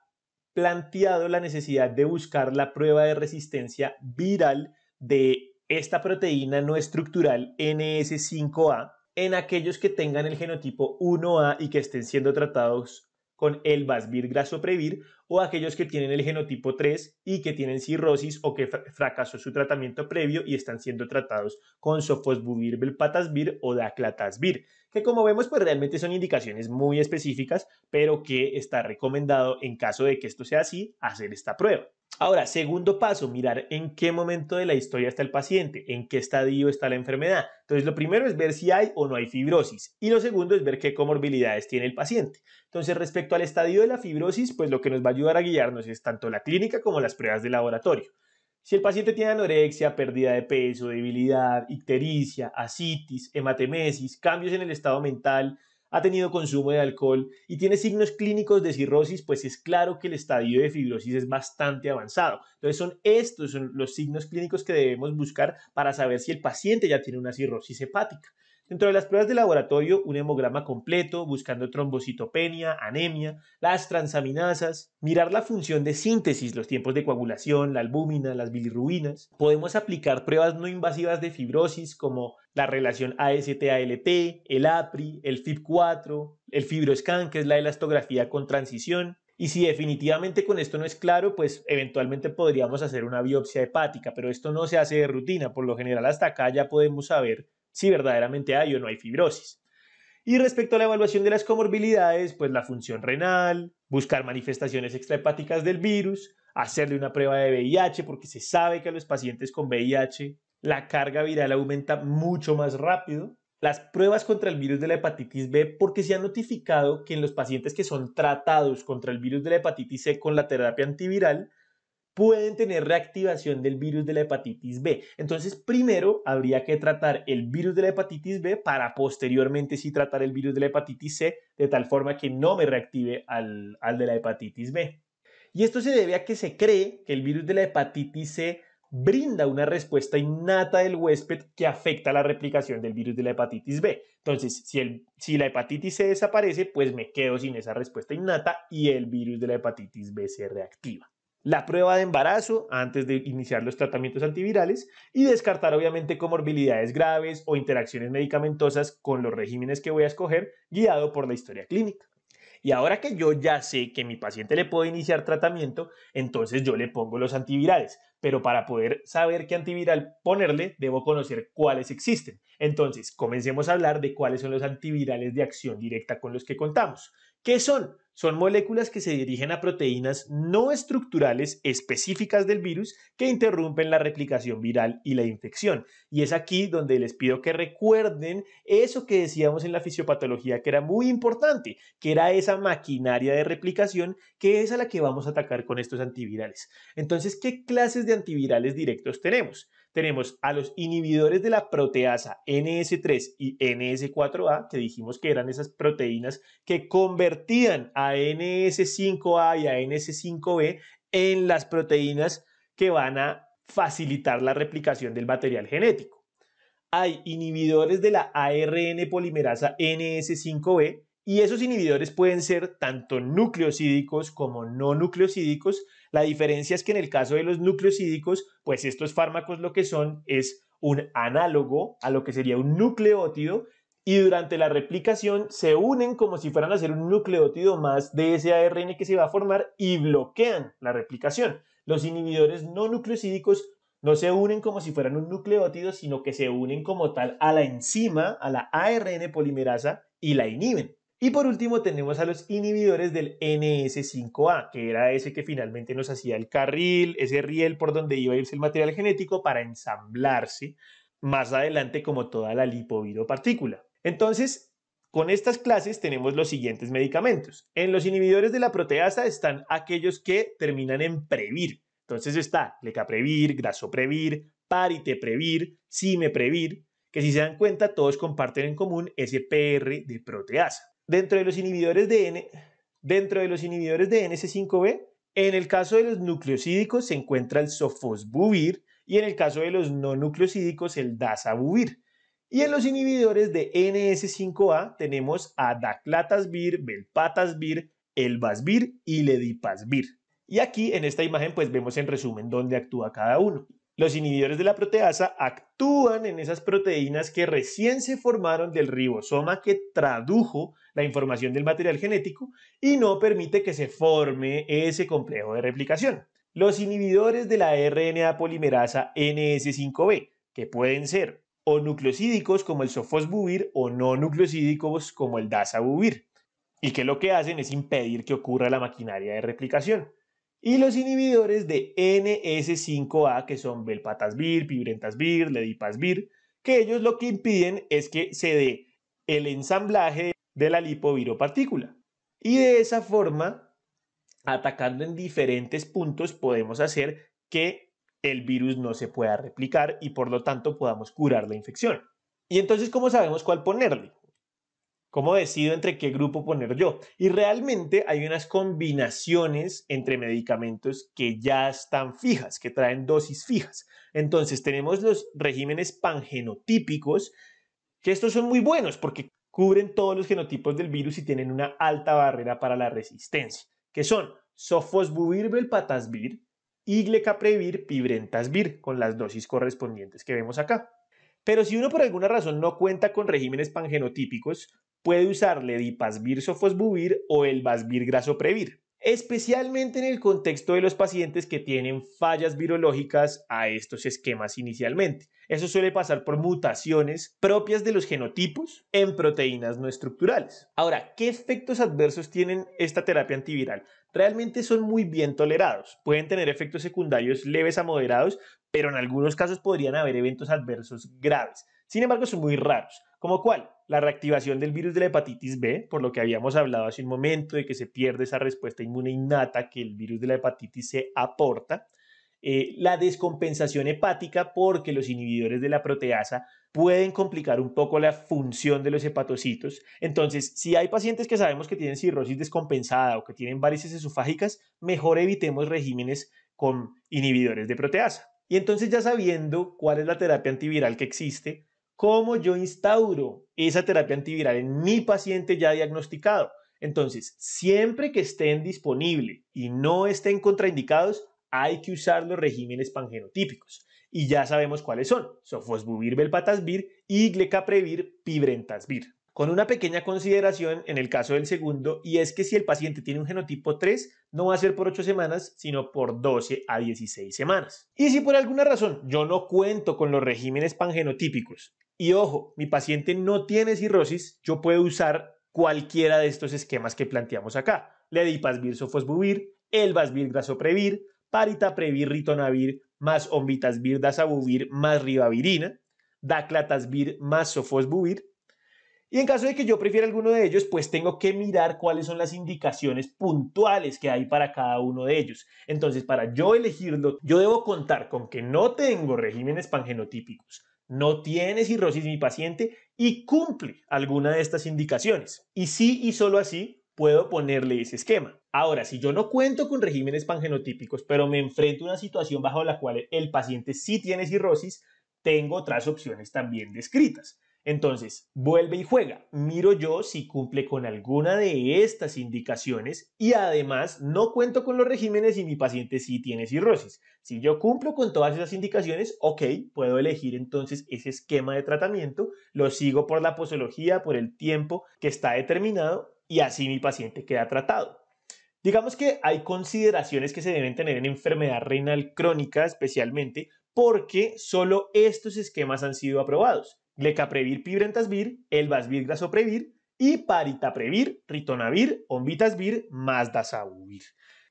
planteado la necesidad de buscar la prueba de resistencia viral de esta proteína no estructural NS5A en aquellos que tengan el genotipo 1A y que estén siendo tratados con el Vasvir Grasoprevir o aquellos que tienen el genotipo 3 y que tienen cirrosis o que fracasó su tratamiento previo y están siendo tratados con sofosbuvir, belpatasvir o daclatasvir que como vemos pues realmente son indicaciones muy específicas, pero que está recomendado en caso de que esto sea así, hacer esta prueba. Ahora, segundo paso, mirar en qué momento de la historia está el paciente, en qué estadio está la enfermedad. Entonces, lo primero es ver si hay o no hay fibrosis y lo segundo es ver qué comorbilidades tiene el paciente. Entonces, respecto al estadio de la fibrosis, pues lo que nos va a ayudar a guiarnos es tanto la clínica como las pruebas de laboratorio. Si el paciente tiene anorexia, pérdida de peso, debilidad, ictericia, asitis, hematemesis, cambios en el estado mental, ha tenido consumo de alcohol y tiene signos clínicos de cirrosis, pues es claro que el estadio de fibrosis es bastante avanzado. Entonces son estos son los signos clínicos que debemos buscar para saber si el paciente ya tiene una cirrosis hepática. Dentro de las pruebas de laboratorio, un hemograma completo, buscando trombocitopenia, anemia, las transaminasas, mirar la función de síntesis, los tiempos de coagulación, la albúmina, las bilirrubinas. Podemos aplicar pruebas no invasivas de fibrosis como la relación AST-ALT, el APRI, el FIB4, el fibroscan, que es la elastografía con transición, y si definitivamente con esto no es claro, pues eventualmente podríamos hacer una biopsia hepática, pero esto no se hace de rutina. Por lo general hasta acá ya podemos saber si verdaderamente hay o no hay fibrosis. Y respecto a la evaluación de las comorbilidades, pues la función renal, buscar manifestaciones extrahepáticas del virus, hacerle una prueba de VIH porque se sabe que a los pacientes con VIH la carga viral aumenta mucho más rápido. Las pruebas contra el virus de la hepatitis B porque se ha notificado que en los pacientes que son tratados contra el virus de la hepatitis C con la terapia antiviral, pueden tener reactivación del virus de la hepatitis B. Entonces, primero habría que tratar el virus de la hepatitis B para posteriormente sí tratar el virus de la hepatitis C, de tal forma que no me reactive al, de la hepatitis B. Y esto se debe a que se cree que el virus de la hepatitis C brinda una respuesta innata del huésped que afecta la replicación del virus de la hepatitis B. Entonces, si, el, si la hepatitis C desaparece, pues me quedo sin esa respuesta innata y el virus de la hepatitis B se reactiva la prueba de embarazo antes de iniciar los tratamientos antivirales y descartar obviamente comorbilidades graves o interacciones medicamentosas con los regímenes que voy a escoger guiado por la historia clínica. Y ahora que yo ya sé que mi paciente le puede iniciar tratamiento, entonces yo le pongo los antivirales. Pero para poder saber qué antiviral ponerle, debo conocer cuáles existen. Entonces, comencemos a hablar de cuáles son los antivirales de acción directa con los que contamos. ¿Qué son? Son moléculas que se dirigen a proteínas no estructurales específicas del virus que interrumpen la replicación viral y la infección. Y es aquí donde les pido que recuerden eso que decíamos en la fisiopatología que era muy importante, que era esa maquinaria de replicación que es a la que vamos a atacar con estos antivirales. Entonces, ¿qué clases de antivirales directos tenemos? tenemos a los inhibidores de la proteasa NS3 y NS4A, que dijimos que eran esas proteínas que convertían a NS5A y a NS5B en las proteínas que van a facilitar la replicación del material genético. Hay inhibidores de la ARN polimerasa NS5B, y esos inhibidores pueden ser tanto nucleosídicos como no nucleosídicos. La diferencia es que en el caso de los nucleosídicos, pues estos fármacos lo que son es un análogo a lo que sería un nucleótido y durante la replicación se unen como si fueran a ser un nucleótido más de ese ARN que se va a formar y bloquean la replicación. Los inhibidores no nucleosídicos no se unen como si fueran un nucleótido, sino que se unen como tal a la enzima, a la ARN polimerasa y la inhiben. Y por último tenemos a los inhibidores del NS5A, que era ese que finalmente nos hacía el carril, ese riel por donde iba a irse el material genético para ensamblarse más adelante como toda la lipoviropartícula. Entonces, con estas clases tenemos los siguientes medicamentos. En los inhibidores de la proteasa están aquellos que terminan en previr. Entonces está lecaprevir, grasoprevir, pariteprevir, SIMEPREVIR, que si se dan cuenta todos comparten en común ese PR de proteasa dentro de los inhibidores de dentro de los inhibidores de NS5B, en el caso de los nucleosídicos se encuentra el sofosbuvir y en el caso de los no nucleosídicos el dasabuvir. Y en los inhibidores de NS5A tenemos a daclatasvir, belpatasvir, elbasvir y ledipasvir. Y aquí en esta imagen pues vemos en resumen dónde actúa cada uno. Los inhibidores de la proteasa actúan en esas proteínas que recién se formaron del ribosoma que tradujo la información del material genético y no permite que se forme ese complejo de replicación. Los inhibidores de la RNA polimerasa NS5B, que pueden ser o nucleosídicos como el sofosbuvir o no nucleosídicos como el dasabuvir, y que lo que hacen es impedir que ocurra la maquinaria de replicación y los inhibidores de NS5A, que son belpatasvir, pibrentasvir, ledipasvir, que ellos lo que impiden es que se dé el ensamblaje de la lipoviropartícula. Y de esa forma, atacando en diferentes puntos, podemos hacer que el virus no se pueda replicar y por lo tanto podamos curar la infección. Y entonces, ¿cómo sabemos cuál ponerle? ¿Cómo decido entre qué grupo poner yo? Y realmente hay unas combinaciones entre medicamentos que ya están fijas, que traen dosis fijas. Entonces tenemos los regímenes pangenotípicos, que estos son muy buenos porque cubren todos los genotipos del virus y tienen una alta barrera para la resistencia, que son sofosbuvir, belpatasvir, iglecaprevir, pibrentasvir, con las dosis correspondientes que vemos acá. Pero si uno por alguna razón no cuenta con regímenes pangenotípicos, puede usar dipasvir sofosbuvir o el vasvir grasoprevir, especialmente en el contexto de los pacientes que tienen fallas virológicas a estos esquemas inicialmente. Eso suele pasar por mutaciones propias de los genotipos en proteínas no estructurales. Ahora, ¿qué efectos adversos tienen esta terapia antiviral? Realmente son muy bien tolerados. Pueden tener efectos secundarios leves a moderados, pero en algunos casos podrían haber eventos adversos graves. Sin embargo, son muy raros. ¿Como cuál? la reactivación del virus de la hepatitis B, por lo que habíamos hablado hace un momento de que se pierde esa respuesta inmune innata que el virus de la hepatitis C aporta, eh, la descompensación hepática porque los inhibidores de la proteasa pueden complicar un poco la función de los hepatocitos. Entonces, si hay pacientes que sabemos que tienen cirrosis descompensada o que tienen varices esofágicas, mejor evitemos regímenes con inhibidores de proteasa. Y entonces ya sabiendo cuál es la terapia antiviral que existe, cómo yo instauro esa terapia antiviral en mi paciente ya diagnosticado. Entonces, siempre que estén disponibles y no estén contraindicados, hay que usar los regímenes pangenotípicos. Y ya sabemos cuáles son: sofosbuvir, belpatasvir y glecaprevir, pibrentasvir. Con una pequeña consideración en el caso del segundo, y es que si el paciente tiene un genotipo 3, no va a ser por 8 semanas, sino por 12 a 16 semanas. Y si por alguna razón yo no cuento con los regímenes pangenotípicos y ojo, mi paciente no tiene cirrosis, yo puedo usar cualquiera de estos esquemas que planteamos acá. Ledipasvir, sofosbuvir, elvasvir, grasoprevir, paritaprevir, ritonavir, más ombitasvir, dasabuvir, más ribavirina, daclatasvir, más sofosbuvir. Y en caso de que yo prefiera alguno de ellos, pues tengo que mirar cuáles son las indicaciones puntuales que hay para cada uno de ellos. Entonces, para yo elegirlo, yo debo contar con que no tengo regímenes pangenotípicos, no tiene cirrosis mi paciente y cumple alguna de estas indicaciones. Y sí y solo así puedo ponerle ese esquema. Ahora, si yo no cuento con regímenes pangenotípicos, pero me enfrento a una situación bajo la cual el paciente sí tiene cirrosis, tengo otras opciones también descritas. Entonces, vuelve y juega. Miro yo si cumple con alguna de estas indicaciones y además no cuento con los regímenes y mi paciente sí tiene cirrosis. Si yo cumplo con todas esas indicaciones, ok, puedo elegir entonces ese esquema de tratamiento, lo sigo por la posología, por el tiempo que está determinado y así mi paciente queda tratado. Digamos que hay consideraciones que se deben tener en enfermedad renal crónica especialmente porque solo estos esquemas han sido aprobados. Glecaprevir, Pibrentasvir, Elvasvir, Grasoprevir y Paritaprevir, Ritonavir, Ombitasvir, Mazdasavir.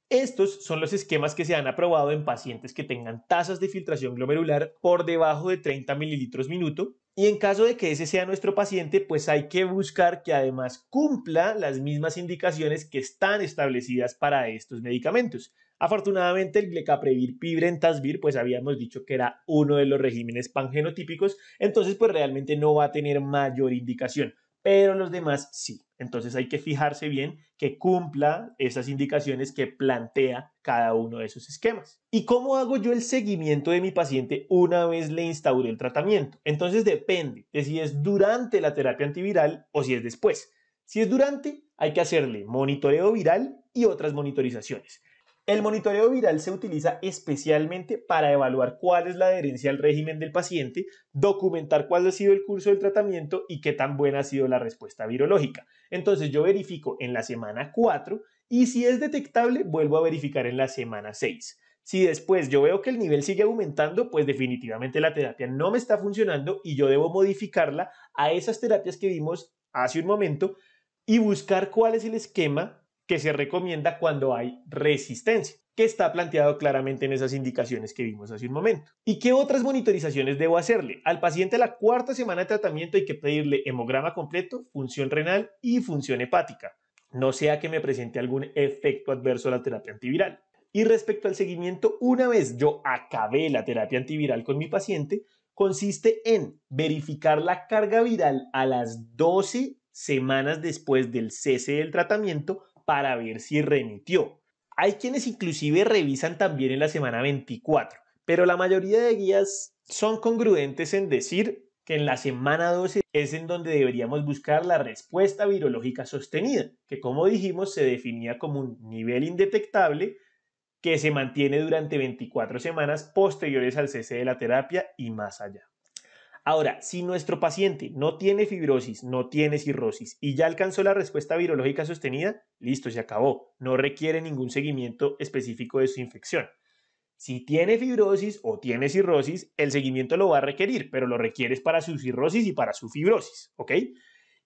Estos son los esquemas que se han aprobado en pacientes que tengan tasas de filtración glomerular por debajo de 30 mililitros minuto y en caso de que ese sea nuestro paciente, pues hay que buscar que además cumpla las mismas indicaciones que están establecidas para estos medicamentos. Afortunadamente, el glecaprevir pibrentasvir, pues habíamos dicho que era uno de los regímenes pangenotípicos, entonces pues realmente no va a tener mayor indicación, pero los demás sí. Entonces hay que fijarse bien que cumpla esas indicaciones que plantea cada uno de esos esquemas. ¿Y cómo hago yo el seguimiento de mi paciente una vez le instauré el tratamiento? Entonces depende de si es durante la terapia antiviral o si es después. Si es durante, hay que hacerle monitoreo viral y otras monitorizaciones. El monitoreo viral se utiliza especialmente para evaluar cuál es la adherencia al régimen del paciente, documentar cuál ha sido el curso del tratamiento y qué tan buena ha sido la respuesta virológica. Entonces yo verifico en la semana 4 y si es detectable vuelvo a verificar en la semana 6. Si después yo veo que el nivel sigue aumentando, pues definitivamente la terapia no me está funcionando y yo debo modificarla a esas terapias que vimos hace un momento y buscar cuál es el esquema que se recomienda cuando hay resistencia, que está planteado claramente en esas indicaciones que vimos hace un momento. ¿Y qué otras monitorizaciones debo hacerle? Al paciente la cuarta semana de tratamiento hay que pedirle hemograma completo, función renal y función hepática, no sea que me presente algún efecto adverso a la terapia antiviral. Y respecto al seguimiento, una vez yo acabé la terapia antiviral con mi paciente, consiste en verificar la carga viral a las 12 semanas después del cese del tratamiento para ver si remitió. Hay quienes inclusive revisan también en la semana 24, pero la mayoría de guías son congruentes en decir que en la semana 12 es en donde deberíamos buscar la respuesta virológica sostenida, que como dijimos se definía como un nivel indetectable que se mantiene durante 24 semanas posteriores al cese de la terapia y más allá. Ahora, si nuestro paciente no tiene fibrosis, no tiene cirrosis y ya alcanzó la respuesta virológica sostenida, listo, se acabó. No requiere ningún seguimiento específico de su infección. Si tiene fibrosis o tiene cirrosis, el seguimiento lo va a requerir, pero lo requieres para su cirrosis y para su fibrosis, ¿ok?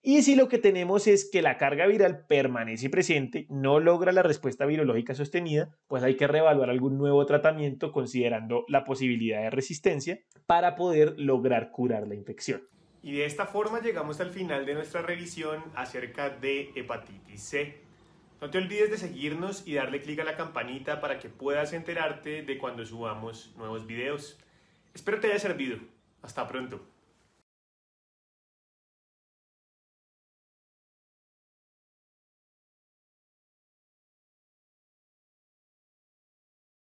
Y si lo que tenemos es que la carga viral permanece presente, no logra la respuesta virológica sostenida, pues hay que reevaluar algún nuevo tratamiento considerando la posibilidad de resistencia para poder lograr curar la infección. Y de esta forma llegamos al final de nuestra revisión acerca de hepatitis C. No te olvides de seguirnos y darle clic a la campanita para que puedas enterarte de cuando subamos nuevos videos. Espero te haya servido. Hasta pronto.